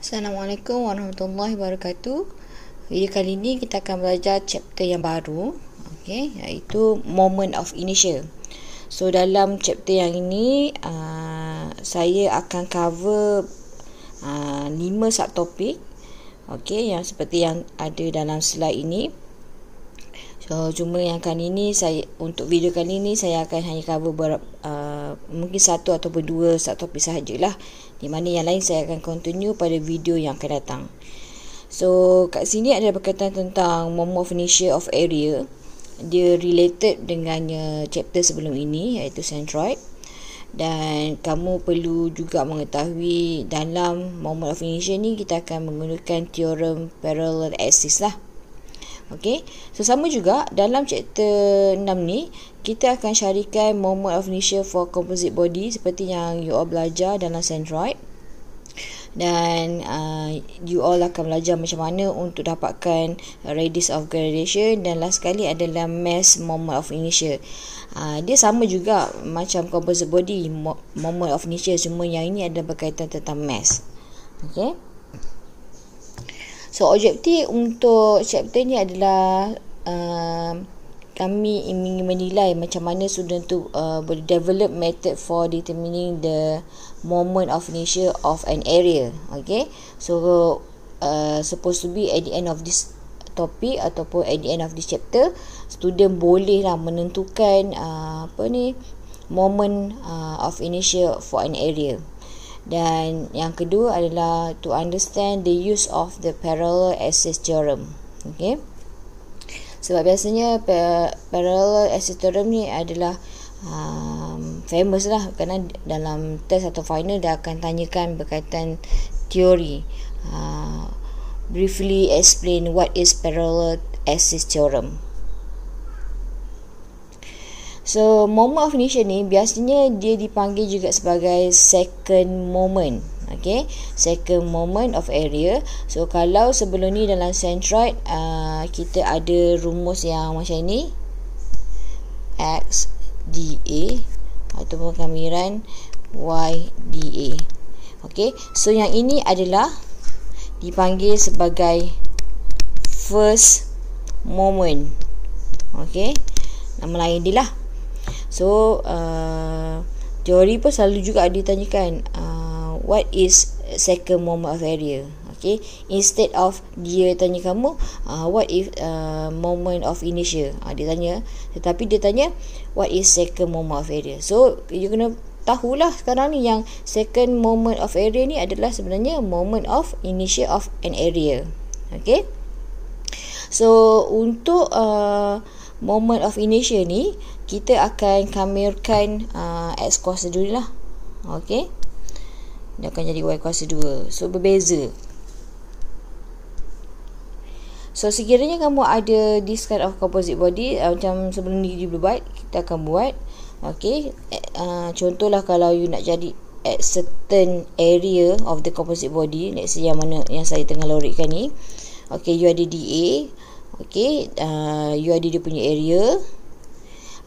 Assalamualaikum warahmatullahi wabarakatuh. Video kali ini kita akan belajar chapter yang baru, okey, iaitu moment of initial. So dalam chapter yang ini, uh, saya akan cover a uh, 5 subtopik. Okey, yang seperti yang ada dalam slide ini. So cuma yang kali ini saya untuk video kali ini saya akan hanya cover ber, uh, ah, mungkin satu atau dua subtopik sajalah. Di mana yang lain saya akan continue pada video yang akan datang. So kat sini ada berkaitan tentang Momo Phoenicia of Area. Dia related dengan uh, chapter sebelum ini iaitu Centroid. Dan kamu perlu juga mengetahui dalam Moment of Phoenicia ni kita akan menggunakan teorem parallel axis lah. Okey. So sama juga dalam chapter 6 ni kita akan syarikan moment of inertia for composite body seperti yang you all belajar dalam centroid Dan uh, you all akan belajar macam mana untuk dapatkan radius of gradation dan last sekali adalah mass moment of inertia. Uh, dia sama juga macam composite body moment of inertia semua yang ini ada berkaitan tentang mass. Okey. So objektif untuk chapter ni adalah uh, kami ingin menilai macam mana student tu uh, boleh develop method for determining the moment of inertia of an area. Okay. So uh, supposed to be at the end of this topic ataupun at the end of this chapter student boleh lah menentukan uh, apa ni moment uh, of inertia for an area dan yang kedua adalah to understand the use of the parallel axis theorem okay sebab biasanya parallel axis theorem ni adalah um, famous lah kerana dalam test atau final dia akan tanyakan berkaitan teori uh, briefly explain what is parallel axis theorem So moment of nation ni biasanya dia dipanggil juga sebagai second moment. Okay, second moment of area. So kalau sebelum ni dalam centroid uh, kita ada rumus yang macam ni x da ataupun kamiran y da. Okay, so yang ini adalah dipanggil sebagai first moment. Okay, nama lain dia lah. So uh, Jory pun selalu juga ditanyakan uh, What is second moment of area Okay Instead of dia tanya kamu uh, What if uh, moment of initial uh, ah, Dia tanya Tetapi dia tanya What is second moment of area So you kena tahulah sekarang ni Yang second moment of area ni adalah sebenarnya Moment of initial of an area Okay So untuk uh, moment of inertia ni kita akan kamerkan uh, x kuasa 2 ni lah ok dia akan jadi y kuasa 2 so berbeza so sekiranya kamu ada this kind of composite body uh, macam sebelum ni you buat kita akan buat ok uh, contohlah kalau you nak jadi at certain area of the composite body let's say yang mana yang saya tengah lorikkan ni ok you ada DA Okey, uh, you ada dia punya area.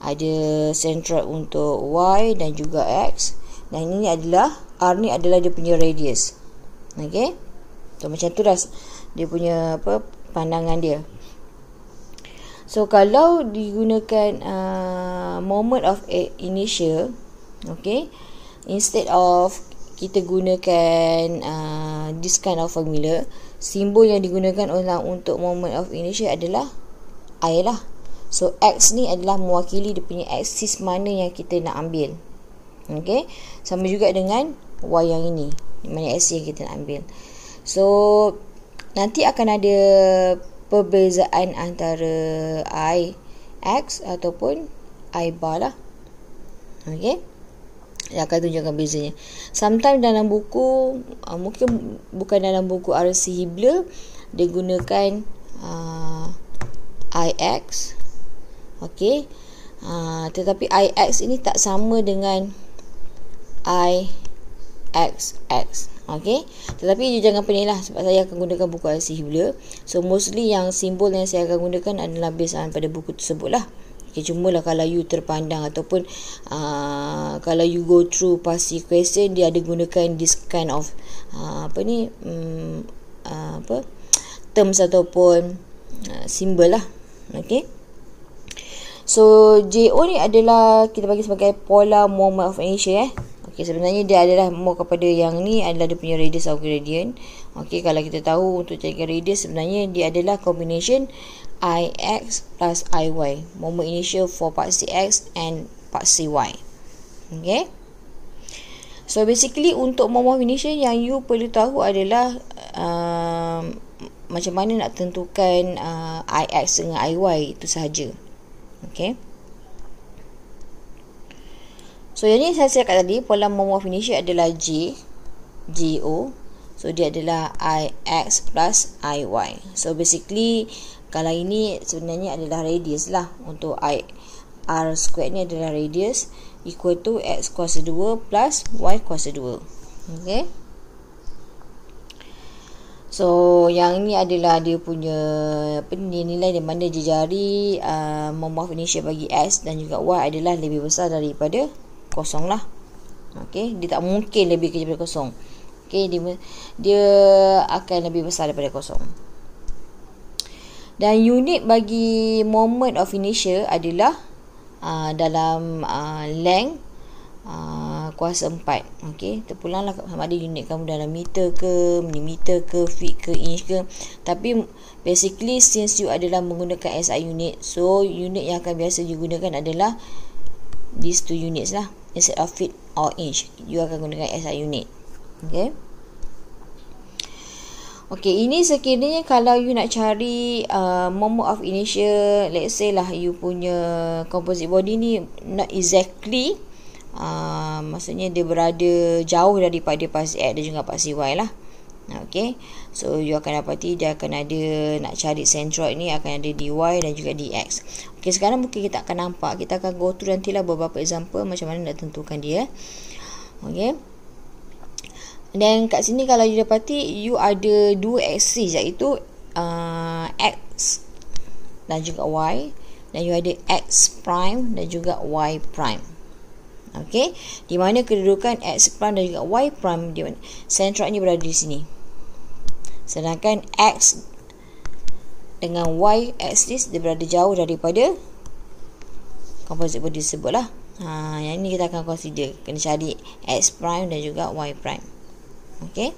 Ada centroid untuk Y dan juga X. Dan ini adalah, R ni adalah dia punya radius. okey? So, macam tu dah dia punya apa pandangan dia. So, kalau digunakan uh, moment of inertia, okey, instead of kita gunakan uh, this kind of formula, simbol yang digunakan oleh untuk moment of inertia adalah air lah. So X ni adalah mewakili dia punya axis mana yang kita nak ambil. Okay. Sama juga dengan Y yang ini. Mana axis yang kita nak ambil. So nanti akan ada perbezaan antara I X ataupun I bar lah. Okay yang akan tunjukkan bezanya sometimes dalam buku uh, mungkin bukan dalam buku RC Hibler dia gunakan uh, ah, IX ok uh, ah, tetapi IX ini tak sama dengan IXX ok tetapi you jangan pening lah sebab saya akan gunakan buku RC Hibler so mostly yang simbol yang saya akan gunakan adalah based pada buku tersebut lah Okay, cumalah kalau you terpandang ataupun uh, kalau you go through pasti question dia ada gunakan this kind of uh, apa ni um, uh, apa terms ataupun uh, symbol lah okey so JO ni adalah kita bagi sebagai pola moment of Asia eh Okay, sebenarnya dia adalah more kepada yang ni adalah dia punya radius of gradient. Okay, kalau kita tahu untuk jaga radius sebenarnya dia adalah combination ix plus iy. Moment initial for part cx and part cy, Okay. So basically untuk moment initial yang you perlu tahu adalah uh, macam mana nak tentukan uh, ix dengan iy itu sahaja. Okay. So yang ni saya cakap tadi pola moment of initial adalah G GO. So dia adalah IX plus IY. So basically kalau ini sebenarnya adalah radius lah untuk I, R squared ni adalah radius equal to X kuasa 2 plus Y kuasa 2 ok so yang ni adalah dia punya apa ni, nilai di mana jejari uh, membuat finisher bagi S dan juga Y adalah lebih besar daripada kosong lah ok dia tak mungkin lebih kecil daripada kosong ok dia, dia akan lebih besar daripada kosong dan unit bagi moment of inertia adalah uh, dalam uh, length uh, kuasa 4 okey terpulanglah sama ada unit kamu dalam meter ke millimeter ke feet ke inch ke tapi basically since you adalah menggunakan SI unit so unit yang akan biasa digunakan adalah these two units lah instead of feet or inch you akan gunakan SI unit okey Okay, ini sekiranya kalau you nak cari uh, moment of initial, let's say lah you punya composite body ni not exactly uh, maksudnya dia berada jauh daripada pas X dan juga pas Y lah. Okay, so you akan dapati dia akan ada nak cari centroid ni akan ada di Y dan juga di X. Okay, sekarang mungkin kita akan nampak. Kita akan go through nantilah beberapa example macam mana nak tentukan dia. Okay. Dan kat sini kalau you dapati you ada dua axis iaitu uh, x dan juga y dan you ada x prime dan juga y prime. Okey, di mana kedudukan x prime dan juga y prime di mana? Sentroidnya berada di sini. Sedangkan x dengan y axis dia berada jauh daripada composite body sebutlah. Ha, yang ini kita akan consider. Kena cari x prime dan juga y prime. Okay,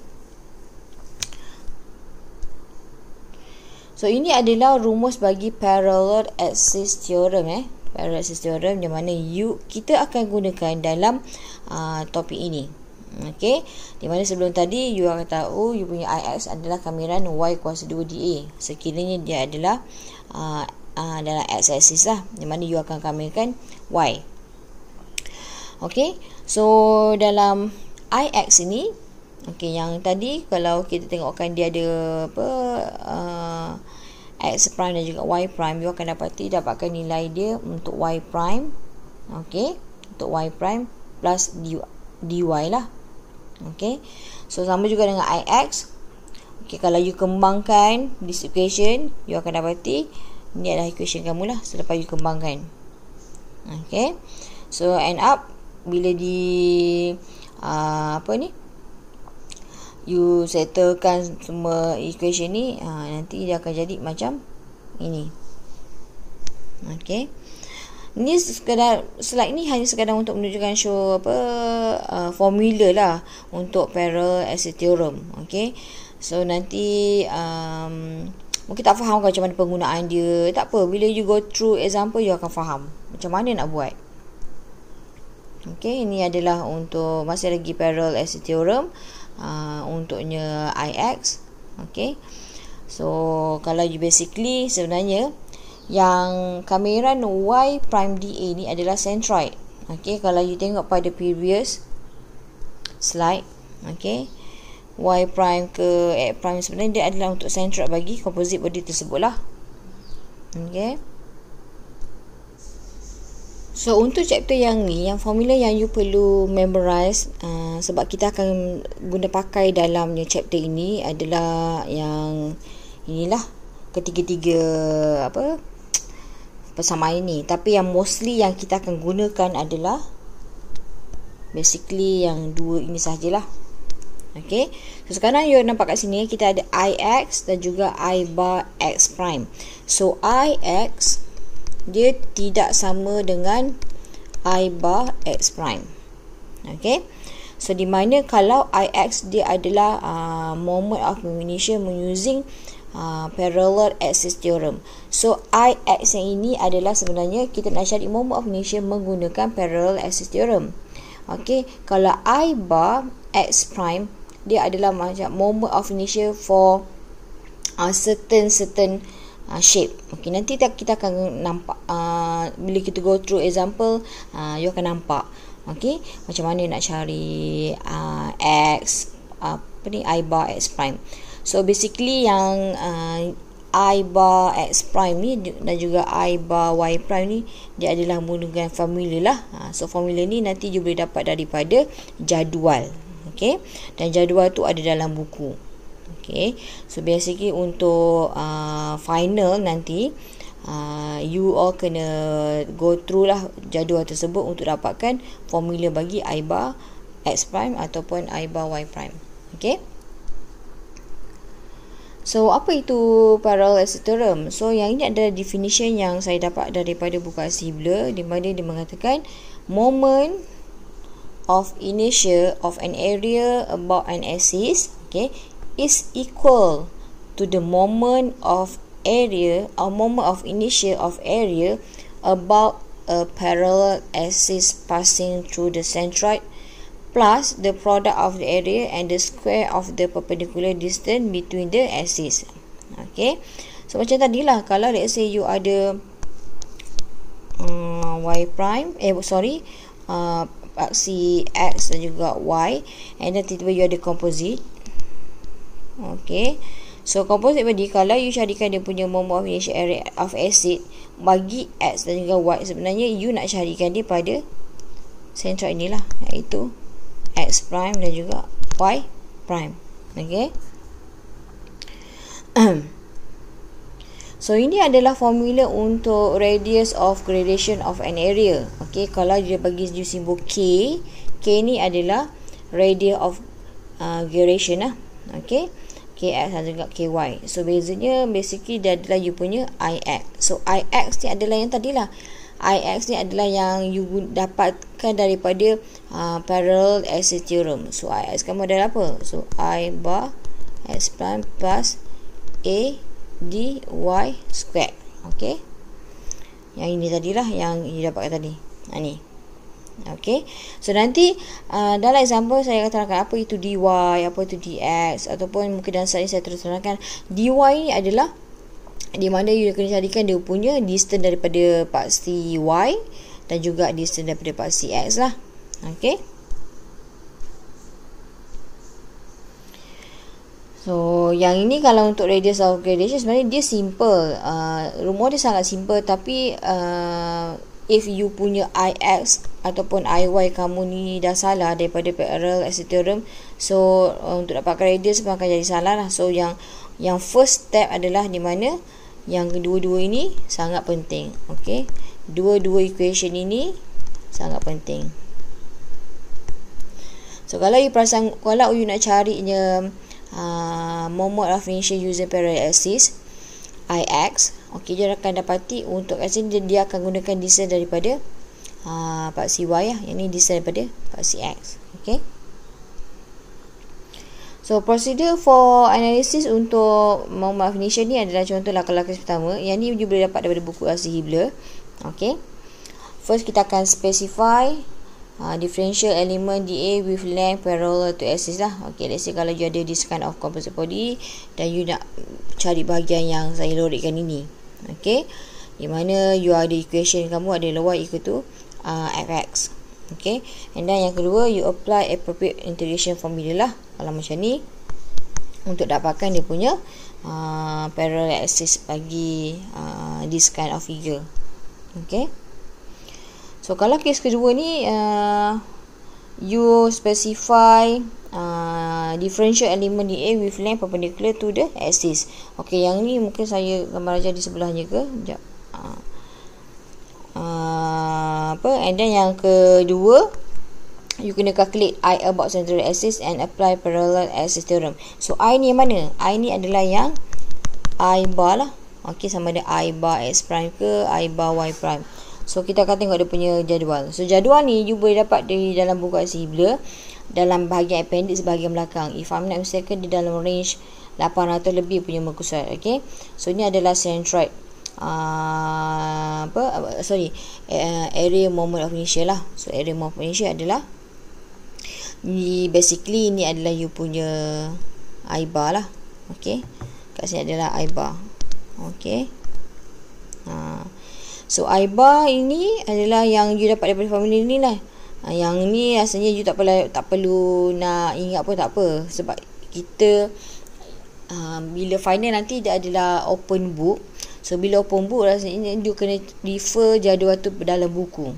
so ini adalah rumus bagi parallel axis theorem eh parallel axis theorem di mana u kita akan gunakan dalam uh, topik ini okey di mana sebelum tadi you akan tahu you punya ix adalah kamiran y kuasa 2da sekiranya dia adalah uh, uh, dalam x axis lah di mana you akan kamirkan y Okay, so dalam ix ini Okey, yang tadi kalau kita tengokkan dia ada apa uh, x prime dan juga y prime, you akan dapati dapatkan nilai dia untuk y prime. Okey, untuk y prime plus dy lah. Okey. So sama juga dengan ix. Okey, kalau you kembangkan this equation, you akan dapati ni adalah equation kamu lah selepas you kembangkan. Okey. So end up bila di uh, apa ni? you settlekan semua equation ni ha, nanti dia akan jadi macam ini ok ni sekadar slide ni hanya sekadar untuk menunjukkan show apa uh, formula lah untuk parallel acid theorem ok so nanti um, mungkin tak faham macam mana penggunaan dia tak apa bila you go through example you akan faham macam mana nak buat ok ini adalah untuk masih lagi parallel acid theorem Uh, untuknya IX okey so kalau you basically sebenarnya yang kamera Y prime DA ni adalah centroid okey kalau you tengok pada previous slide okey Y prime ke X prime sebenarnya dia adalah untuk centroid bagi composite body tersebutlah okey So untuk chapter yang ni yang formula yang you perlu memorize uh, sebab kita akan guna pakai dalamnya chapter ini adalah yang inilah ketiga-tiga apa persamaan ini. tapi yang mostly yang kita akan gunakan adalah basically yang dua ini sajalah. Okay. So sekarang you nampak kat sini kita ada IX dan juga I bar X prime. So IX dia tidak sama dengan i bar x prime. Okay. So, di mana kalau ix dia adalah uh, moment of combination using uh, parallel axis theorem. So, ix yang ini adalah sebenarnya kita nak cari moment of combination menggunakan parallel axis theorem. Okay. Kalau i bar x prime dia adalah macam moment of initial for a uh, certain certain uh, uh, shape Okay, nanti tak kita akan nampak uh, bila kita go through example uh, you akan nampak Okay, macam mana nak cari uh, x apa ni i bar x prime so basically yang uh, i bar x prime ni dan juga i bar y prime ni dia adalah menggunakan formula lah uh, so formula ni nanti you boleh dapat daripada jadual Okay, dan jadual tu ada dalam buku okay. so basically untuk uh, final nanti Uh, you all kena go through lah jadual tersebut untuk dapatkan formula bagi i bar x prime ataupun i bar y prime okay so apa itu parallel theorem so yang ini adalah definition yang saya dapat daripada buku asibler di mana dia mengatakan moment of inertia of an area about an axis okay is equal to the moment of area or moment of inertia of area about a parallel axis passing through the centroid plus the product of the area and the square of the perpendicular distance between the axis. Okay. So macam tadilah kalau let's say you ada um, y prime eh sorry uh, aksi x dan juga y and then tiba-tiba you ada composite Okay. So composite body kalau you carikan dia punya moment of initial area eh, of acid bagi X dan juga Y sebenarnya you nak carikan dia pada sentra inilah iaitu X prime dan juga Y prime. Okay. so ini adalah formula untuk radius of gradation of an area. okey? Kalau dia bagi you simbol K, K ni adalah radius of uh, gradation lah. Okay. KX dan juga KY. So bezanya basically dia adalah you punya IX. So IX ni adalah yang tadilah. IX ni adalah yang you dapatkan daripada uh, parallel axis theorem. So IX kamu ada apa? So I bar X prime plus A D Y square. Okay. Yang ini tadilah yang you dapatkan tadi. Ha, ni. Okay. So nanti uh, dalam example saya akan terangkan apa itu dy, apa itu dx ataupun mungkin dalam slide saya terus terangkan dy ni adalah di mana you kena carikan dia punya distance daripada paksi y dan juga distance daripada paksi x lah. Okay. So, yang ini kalau untuk radius of gradation sebenarnya dia simple. Uh, rumah dia sangat simple tapi uh, if you punya IX ataupun IY kamu ni dah salah daripada parallel exit theorem so uh, untuk dapatkan radius pun akan jadi salah lah so yang yang first step adalah di mana yang kedua-dua ini sangat penting ok dua-dua equation ini sangat penting so kalau you perasan kalau you nak carinya uh, moment of initial using parallel axis IX okey dia akan dapati untuk kat sini dia, dia akan gunakan distance daripada uh, ah, part CY ya lah. yang ni distance daripada part X, okey So procedure for analysis untuk Mohammad Finisher ni adalah contohlah kalau kes pertama yang ni you boleh dapat daripada buku Asih Hibler. Okay. First kita akan specify uh, differential element DA with length parallel to axis lah ok let's say kalau you ada this kind of composite body dan you nak cari bahagian yang saya lorikkan ini ok di mana you ada equation kamu ada lower equal to uh, fx ok and then yang kedua you apply appropriate integration formula lah kalau macam ni untuk dapatkan dia punya uh, parallel axis bagi uh, this kind of figure ok So kalau kes kedua ni uh, you specify uh, differential element DA with length perpendicular to the axis. Okey yang ni mungkin saya gambar aja di sebelah sebelahnya ke. Jap. Uh, ah. ah, apa and then yang kedua you kena calculate I about central axis and apply parallel axis theorem. So I ni mana? I ni adalah yang I bar lah. Okay, sama ada I bar X prime ke I bar Y prime. So kita akan tengok dia punya jadual. So jadual ni you boleh dapat di dalam buku Asibla dalam bahagian appendix bahagian belakang. If I'm not mistaken di dalam range 800 lebih punya muka surat. Okay. So ni adalah centroid. Uh, apa? sorry. Uh, area moment of initial lah. So area moment of initial adalah ni basically ni adalah you punya IBA lah. Okay. Kat sini adalah IBA. Okay. Uh, So Aibah ini adalah yang you dapat daripada family ni lah. Ha, yang ni rasanya you tak perlu tak perlu nak ingat pun tak apa sebab kita um, bila final nanti dia adalah open book. So bila open book rasanya you kena refer jadual tu dalam buku.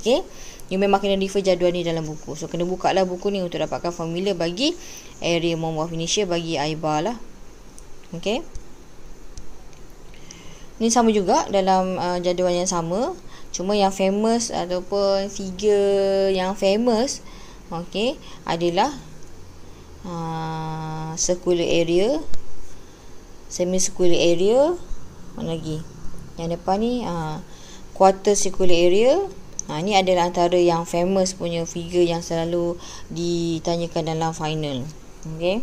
Okay You memang kena refer jadual ni dalam buku So kena buka lah buku ni untuk dapatkan formula bagi Area Mom of Indonesia bagi Aibah lah Okay ni sama juga dalam uh, jadual yang sama cuma yang famous ataupun figure yang famous okey adalah uh, circular area semi circular area mana lagi yang depan ni uh, quarter circular area Ha, ini adalah antara yang famous punya figure yang selalu ditanyakan dalam final. Okay.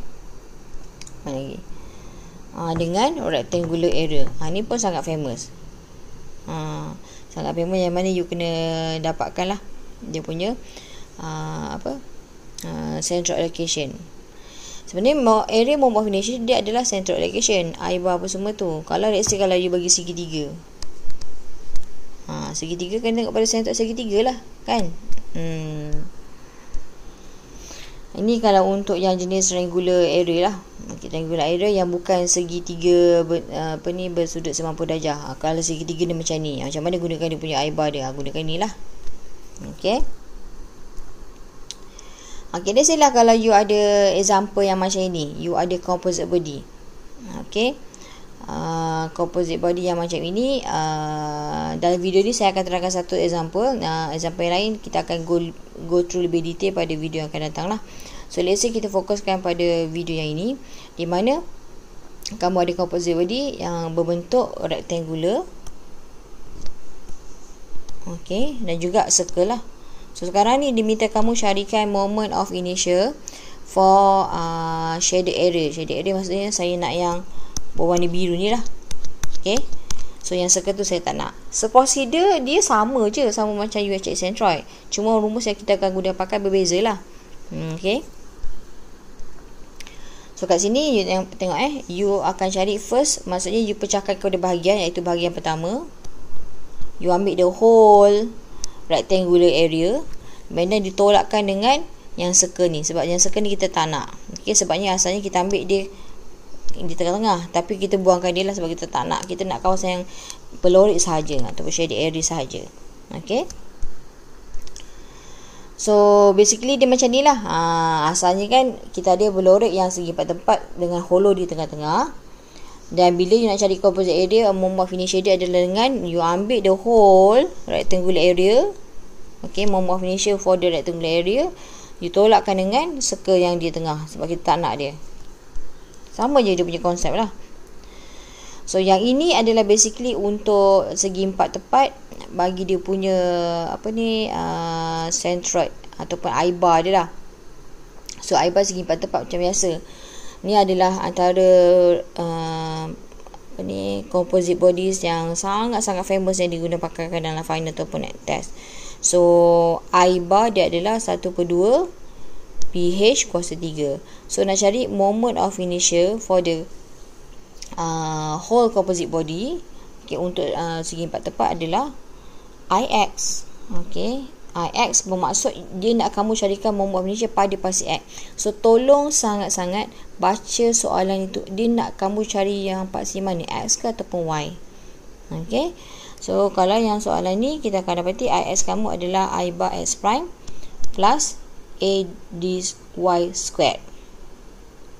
Mana lagi? Okay ha, dengan rectangular area ha, ni pun sangat famous ha, sangat famous yang mana you kena dapatkan lah dia punya ha, apa ha, central location. sebenarnya area mobile finishing dia adalah central location. air bar apa semua tu kalau let's say kalau you bagi segitiga ha, segitiga kena tengok pada central segitiga lah kan hmm. ini kalau untuk yang jenis regular area lah Okay, triangular area yang bukan segitiga apa ni bersudut 90 darjah. Ha, kalau segitiga dia macam ni. Ha, macam mana gunakan dia punya eyebar dia? Ha, gunakan ni lah. Okay. Okay, dia silah kalau you ada example yang macam ini. You ada composite body. Okay. Uh, ha, composite body yang macam ini. Uh, dalam video ni saya akan terangkan satu example. Uh, example yang lain kita akan go, go through lebih detail pada video yang akan datang lah. So let's say kita fokuskan pada video yang ini di mana kamu ada composite body yang berbentuk rectangular. okay dan juga circle lah. So sekarang ni diminta kamu carikan moment of inertia for uh, shaded area. Shaded area maksudnya saya nak yang berwarna biru ni lah. okay. So yang circle tu saya tak nak. Seposida so, dia sama je sama macam UHX centroid. Cuma rumus yang kita akan guna pakai berbeza lah. Hmm, okay. So kat sini you yang tengok eh you akan cari first maksudnya you pecahkan kepada bahagian iaitu bahagian pertama. You ambil the whole rectangular area and ditolakkan dengan yang circle ni sebab yang circle ni kita tak nak. Okey sebabnya asalnya kita ambil dia di tengah-tengah tapi kita buangkan dia lah sebab kita tak nak. Kita nak kawasan yang pelorik sahaja ataupun shaded area sahaja. Okey. So basically dia macam ni lah ha, Asalnya kan kita ada belorek yang segi empat tempat Dengan hollow di tengah-tengah Dan bila you nak cari composite area Membuat finish area adalah dengan You ambil the whole rectangular area Okay membuat finish for the rectangular area You tolakkan dengan circle yang di tengah Sebab kita tak nak dia Sama je dia punya konsep lah So yang ini adalah basically untuk segi empat tempat bagi dia punya apa ni uh, centroid ataupun aibar dia lah so I-bar segi empat tepat macam biasa ni adalah antara uh, apa ni composite bodies yang sangat-sangat famous yang diguna digunakan dalam final ataupun test so I-bar dia adalah 1 per 2 pH kuasa 3 so nak cari moment of inertia for the uh, whole composite body okay, untuk uh, segi empat tepat adalah 0.5 IX okey IX bermaksud dia nak kamu carikan membuat Malaysia pada pasti X so tolong sangat-sangat baca soalan itu dia nak kamu cari yang pasti mana X ke ataupun Y okey so kalau yang soalan ni kita akan dapati IX kamu adalah I bar X prime plus A D Y squared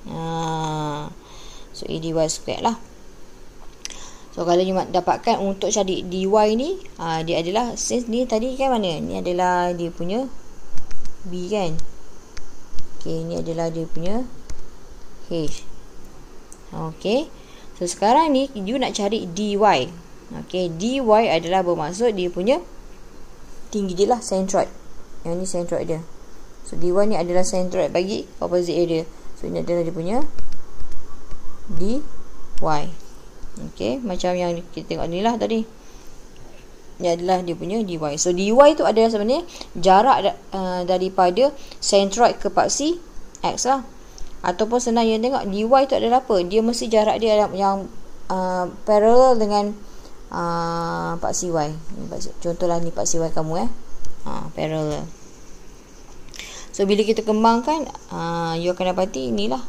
Ah, so A D Y squared lah So kalau you dapatkan untuk cari DY ni ha, Dia adalah since ni tadi kan mana Ni adalah dia punya B kan Okay ni adalah dia punya H Okay So sekarang ni you nak cari DY Okay DY adalah bermaksud dia punya Tinggi dia lah centroid Yang ni centroid dia So DY ni adalah centroid bagi opposite area So ini adalah dia punya DY Okey, macam yang kita tengok ni lah tadi. Ini adalah dia punya dy. So dy tu adalah sebenarnya jarak uh, daripada centroid ke paksi x lah. Ataupun senang yang tengok dy tu adalah apa? Dia mesti jarak dia adalah yang uh, parallel dengan uh, paksi y. Contohlah ni paksi y kamu eh. Uh, parallel. So bila kita kembangkan uh, you akan dapati inilah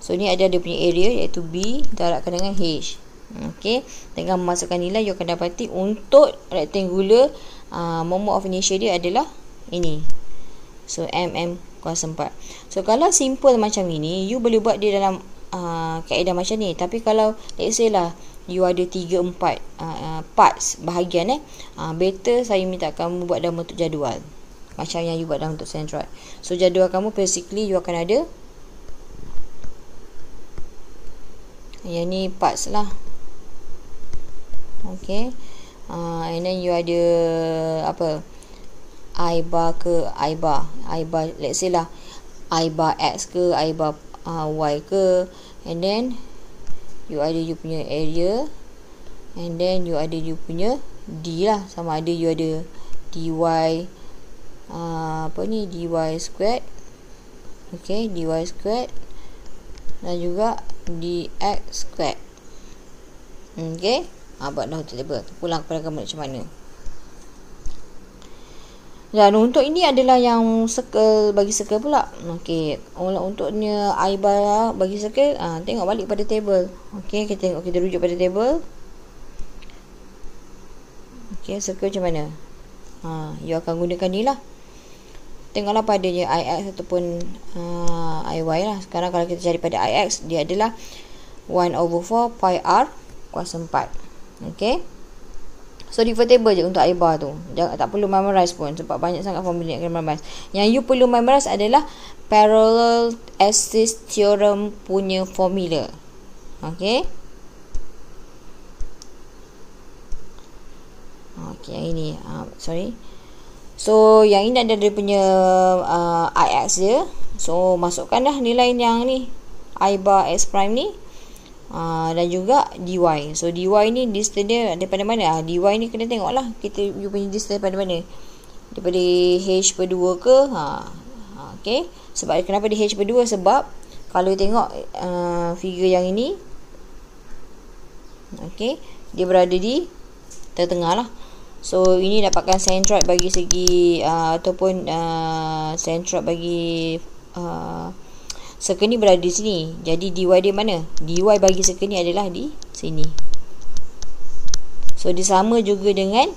So ni ada dia punya area iaitu B darabkan dengan H. Okey, dengan memasukkan nilai you akan dapati untuk rectangular a uh, moment of inertia dia adalah ini. So mm kuasa 4. So kalau simple macam ini, you boleh buat dia dalam a uh, kaedah macam ni. Tapi kalau let's say lah you ada 3 4 uh, uh, parts bahagian eh, a uh, better saya minta kamu buat dalam bentuk jadual. Macam yang you buat dalam bentuk centroid. So jadual kamu basically you akan ada yang ni parts lah ok uh, and then you ada apa I bar ke I bar, I bar let's say lah eye bar X ke I bar uh, ah, Y ke and then you ada you punya area and then you ada you punya D lah sama ada you ada DY uh, ah, apa ni DY squared ok DY squared dan juga dx squared ok ha, buat dah untuk table pulang kepada kamu macam mana dan untuk ini adalah yang circle bagi circle pula ok untuknya aibar bagi circle ha, tengok balik pada table ok kita tengok kita rujuk pada table ok circle macam mana ha, you akan gunakan ni lah tengoklah padanya IX ataupun uh, IY lah. Sekarang kalau kita cari pada IX, dia adalah 1 over 4 pi R kuasa 4. Okay. So, divertable je untuk IBAR tu. Jangan, tak perlu memorize pun sebab banyak sangat formula yang kena memorize. Yang you perlu memorize adalah parallel axis theorem punya formula. Okay. Okay, yang ini. Uh, sorry. So yang ini ada dia punya uh, IX dia. So masukkan dah nilai yang ni. I bar X prime ni. Uh, dan juga dy. So dy ni distance dia daripada mana? Ah dy ni kena lah kita you punya distance daripada mana. Daripada h per 2 ke? Ha. ha okay. Sebab kenapa di h per 2? Sebab kalau tengok uh, figure yang ini. Okay. Dia berada di tengah-tengah lah. So ini dapatkan centroid bagi segi uh, ataupun uh, centroid bagi uh, circle ni berada di sini. Jadi dy dia mana? dy bagi circle ni adalah di sini. So dia sama juga dengan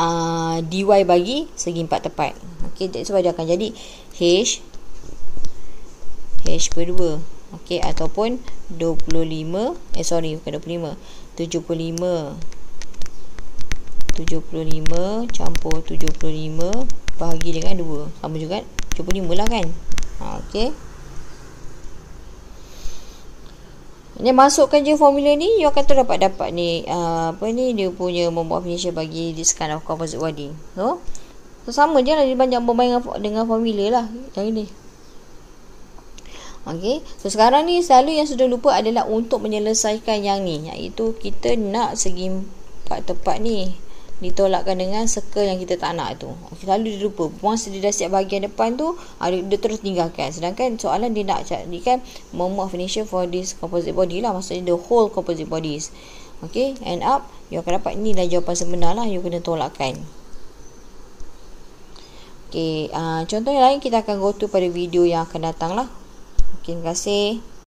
uh, dy bagi segi empat tepat. Okey, that's why dia akan jadi h h per 2. Okay ataupun 25 eh sorry bukan 25 75 75 campur 75 bahagi dengan 2 sama juga 75 lah kan ha, ok ni masukkan je formula ni you akan tu dapat dapat ni uh, apa ni dia punya membuat finisher bagi diskan of composite wadding so, so sama je lah dia banyak bermain dengan, dengan formula lah yang ni ok so sekarang ni selalu yang sudah lupa adalah untuk menyelesaikan yang ni iaitu kita nak segi tepat-tepat ni ditolakkan dengan circle yang kita tak nak tu. Selalu dia lupa. Puan dia dah siap bahagian depan tu, ah, dia, dia terus tinggalkan. Sedangkan soalan dia nak jadikan memuat finisher for this composite body lah. Maksudnya the whole composite bodies. Okay, end up, you akan dapat inilah jawapan sebenar lah. You kena tolakkan. Okay, uh, contoh yang lain kita akan go to pada video yang akan datang lah. Okay, terima kasih.